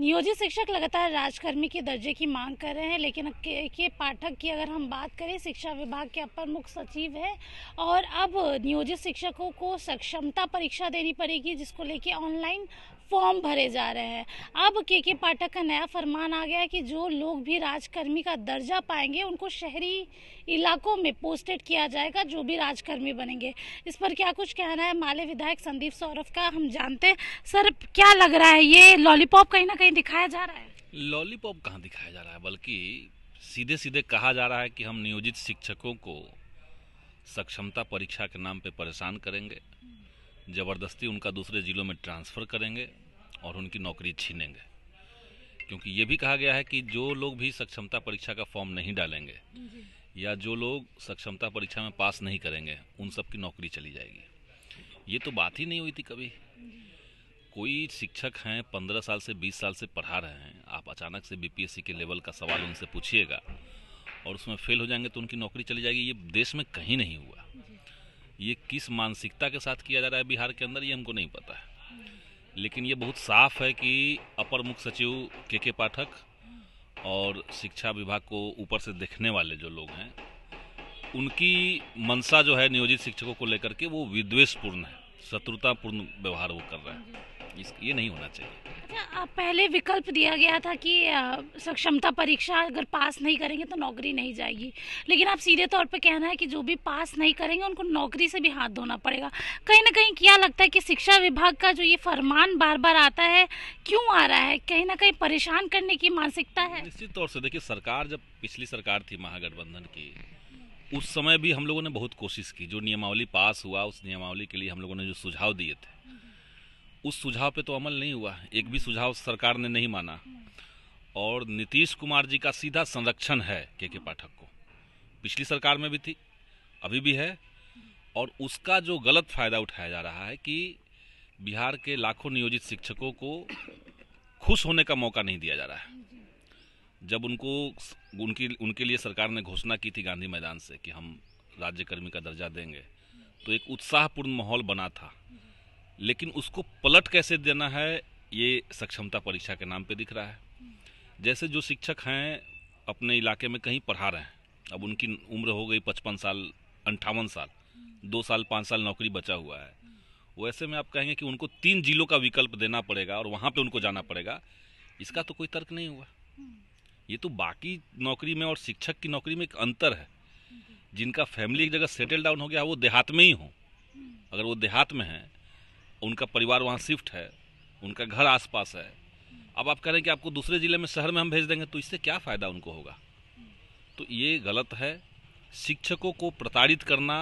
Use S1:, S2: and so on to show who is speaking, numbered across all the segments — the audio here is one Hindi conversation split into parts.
S1: नियोजित शिक्षक लगातार राजकर्मी के दर्जे की मांग कर रहे हैं लेकिन के, के पाठक की अगर हम बात करें शिक्षा विभाग के अपर मुख्य सचिव है और अब नियोजित शिक्षकों को सक्षमता परीक्षा देनी पड़ेगी जिसको लेके ऑनलाइन फॉर्म भरे जा रहे हैं अब के के पाठक का नया फरमान आ गया है कि जो लोग भी राजकर्मी का दर्जा पाएंगे उनको शहरी इलाकों में पोस्टेड किया जाएगा जो भी राजकर्मी बनेंगे इस पर क्या कुछ कहना है माले विधायक संदीप सौरभ का हम जानते हैं सर क्या लग रहा है ये लॉलीपॉप कहीं ना कहीं दिखाया जा रहा है
S2: लॉलीपॉप कहाँ दिखाया जा रहा है बल्कि सीधे सीधे कहा जा रहा है कि हम नियोजित शिक्षकों को सक्षमता परीक्षा के नाम पे परेशान करेंगे ज़बरदस्ती उनका दूसरे ज़िलों में ट्रांसफ़र करेंगे और उनकी नौकरी छीनेंगे क्योंकि ये भी कहा गया है कि जो लोग भी सक्षमता परीक्षा का फॉर्म नहीं डालेंगे या जो लोग सक्षमता परीक्षा में पास नहीं करेंगे उन सब की नौकरी चली जाएगी ये तो बात ही नहीं हुई थी कभी कोई शिक्षक हैं पंद्रह साल से बीस साल से पढ़ा रहे हैं आप अचानक से बीपीएससी के लेवल का सवाल उनसे पूछिएगा और उसमें फेल हो जाएंगे तो उनकी नौकरी चली जाएगी ये देश में कहीं नहीं हुआ ये किस मानसिकता के साथ किया जा रहा है बिहार के अंदर ये हमको नहीं पता है लेकिन ये बहुत साफ है कि अपर मुख्य सचिव के के पाठक और शिक्षा विभाग को ऊपर से देखने वाले जो लोग हैं उनकी मनसा जो है नियोजित शिक्षकों को लेकर के वो विद्वेषपूर्ण है शत्रुतापूर्ण व्यवहार वो कर रहा है इस ये नहीं होना चाहिए
S1: अच्छा पहले विकल्प दिया गया था कि सक्षमता परीक्षा अगर पास नहीं करेंगे तो नौकरी नहीं जाएगी लेकिन आप सीधे तौर पर कहना है कि जो भी पास नहीं करेंगे उनको नौकरी से भी हाथ धोना पड़ेगा कहीं ना कहीं क्या लगता है कि शिक्षा विभाग का जो ये फरमान बार बार आता है क्यों आ रहा है कहीं ना कहीं परेशान करने की मानसिकता है निश्चित
S2: तौर से देखिए सरकार जब पिछली सरकार थी महागठबंधन की उस समय भी हम लोगों ने बहुत कोशिश की जो नियमावली पास हुआ उस नियमावली के लिए हम लोगों ने जो सुझाव दिए थे उस सुझाव पे तो अमल नहीं हुआ एक भी सुझाव सरकार ने नहीं माना और नीतीश कुमार जी का सीधा संरक्षण है के के पाठक को पिछली सरकार में भी थी अभी भी है और उसका जो गलत फायदा उठाया जा रहा है कि बिहार के लाखों नियोजित शिक्षकों को खुश होने का मौका नहीं दिया जा रहा है जब उनको उनकी उनके लिए सरकार ने घोषणा की थी गांधी मैदान से कि हम राज्यकर्मी का दर्जा देंगे तो एक उत्साहपूर्ण माहौल बना था लेकिन उसको पलट कैसे देना है ये सक्षमता परीक्षा के नाम पे दिख रहा है जैसे जो शिक्षक हैं अपने इलाके में कहीं पढ़ा रहे हैं अब उनकी उम्र हो गई पचपन साल अंठावन साल दो साल पाँच साल नौकरी बचा हुआ है वैसे में आप कहेंगे कि उनको तीन जिलों का विकल्प देना पड़ेगा और वहाँ पे उनको जाना पड़ेगा इसका तो कोई तर्क नहीं हुआ ये तो बाकी नौकरी में और शिक्षक की नौकरी में एक अंतर है जिनका फैमिली एक जगह सेटल डाउन हो गया वो देहात में ही हो अगर वो देहात में है उनका परिवार वहाँ शिफ्ट है उनका घर आसपास है अब आप कह रहे हैं कि आपको दूसरे ज़िले में शहर में हम भेज देंगे तो इससे क्या फ़ायदा उनको होगा तो ये गलत है शिक्षकों को प्रताड़ित करना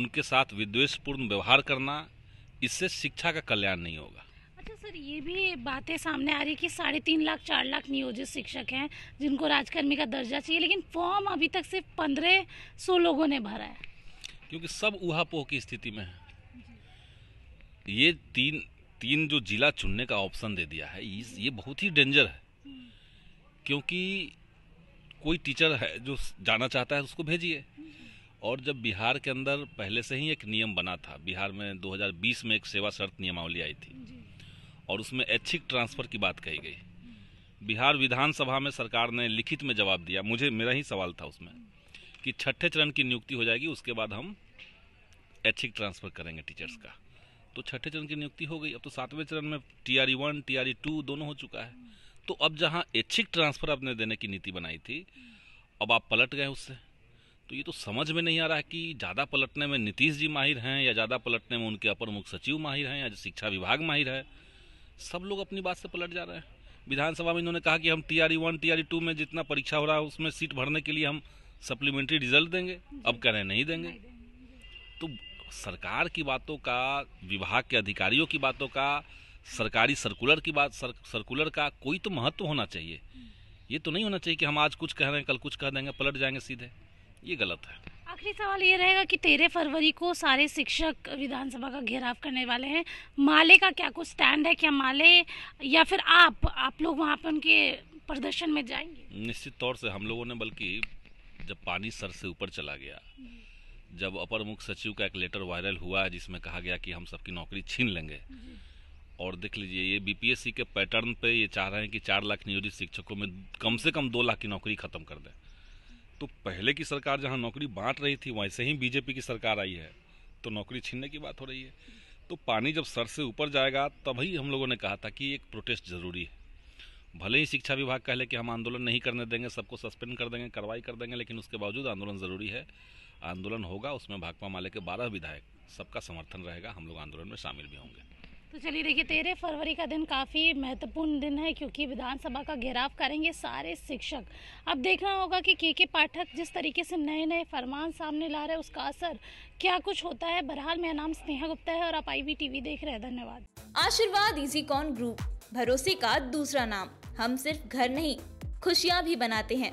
S2: उनके साथ विद्वेषपूर्ण व्यवहार करना इससे शिक्षा का कल्याण नहीं होगा
S1: सर ये भी बातें सामने आ रही कि साढ़े तीन लाख चार लाख नियोजित शिक्षक हैं जिनको राजकर्मी का दर्जा चाहिए लेकिन फॉर्म अभी तक सिर्फ पंद्रह सौ लोगों ने भरा है
S2: क्योंकि सब उहापोह की स्थिति में है ये तीन तीन जो जिला चुनने का ऑप्शन दे दिया है ये बहुत ही डेंजर है क्योंकि कोई टीचर है जो जाना चाहता है उसको भेजिए और जब बिहार के अंदर पहले से ही एक नियम बना था बिहार में 2020 में एक सेवा शर्त नियमावली आई थी और उसमें ऐच्छिक ट्रांसफ़र की बात कही गई बिहार विधानसभा में सरकार ने लिखित में जवाब दिया मुझे मेरा ही सवाल था उसमें कि छठे चरण की नियुक्ति हो जाएगी उसके बाद हम ऐच्छिक ट्रांसफ़र करेंगे टीचर्स का तो छठे चरण की नियुक्ति हो गई अब तो सातवें चरण में T R E one T R E two दोनों हो चुका है तो अब जहाँ ऐच्छिक ट्रांसफ़र आपने देने की नीति बनाई थी अब आप पलट गए उससे तो ये तो समझ में नहीं आ रहा है कि ज़्यादा पलटने में नीतीश जी माहिर हैं या ज़्यादा पलटने में उनके अपर मुख्य सचिव माहिर हैं या शिक्षा विभाग माहिर है सब लोग अपनी बात से पलट जा रहे हैं विधानसभा में इन्होंने कहा कि हम T R one T R two में जितना परीक्षा हो रहा है उसमें सीट भरने के लिए हम सप्लीमेंट्री रिजल्ट देंगे अब कह रहे नहीं देंगे तो सरकार की बातों का विभाग के अधिकारियों की बातों का सरकारी सर्कुलर की बात सर, सर्कुलर का कोई तो महत्व होना चाहिए ये तो नहीं होना चाहिए कि हम आज कुछ कह रहे हैं कल कुछ कह देंगे पलट जाएंगे सीधे ये गलत है
S1: आखिरी सवाल ये रहेगा कि तेरह फरवरी को सारे शिक्षक विधानसभा का घेराव करने वाले हैं माले का क्या कुछ स्टैंड है क्या माले या फिर आप आप लोग वहाँ पर उनके प्रदर्शन में जाएंगे
S2: निश्चित तौर से हम लोगों ने बल्कि जब पानी सर से ऊपर चला गया जब अपर मुख्य सचिव का एक लेटर वायरल हुआ है जिसमें कहा गया कि हम सबकी नौकरी छीन लेंगे और देख लीजिए ये बीपीएससी के पैटर्न पे ये चाह रहे हैं कि चार लाख नियोजित शिक्षकों में कम से कम दो लाख की नौकरी खत्म कर दें तो पहले की सरकार जहाँ नौकरी बांट रही थी वैसे ही बीजेपी की सरकार आई है तो नौकरी छीनने की बात हो रही है तो पानी जब सर से ऊपर जाएगा तभी हम लोगों ने कहा था कि एक प्रोटेस्ट ज़रूरी है भले ही शिक्षा विभाग कह ले कि हम आंदोलन नहीं करने देंगे सबको सस्पेंड कर देंगे कार्रवाई कर देंगे लेकिन उसके बावजूद आंदोलन ज़रूरी है आंदोलन होगा उसमें भाकपा माले के बारह विधायक सबका समर्थन रहेगा हम लोग आंदोलन में शामिल भी होंगे
S1: तो चलिए देखिए तेरह फरवरी का दिन काफ़ी महत्वपूर्ण दिन है क्योंकि विधानसभा का घेराव करेंगे सारे शिक्षक अब देखना होगा कि के के पाठक जिस तरीके से नए नए फरमान सामने ला रहे हैं उसका असर क्या कुछ होता है बहरहाल मेरा नाम स्नेहा गुप्ता है और आप आई टीवी देख रहे हैं धन्यवाद आशीर्वाद इजी कॉन ग्रुप भरोसे का दूसरा नाम हम सिर्फ घर नहीं खुशियाँ भी बनाते हैं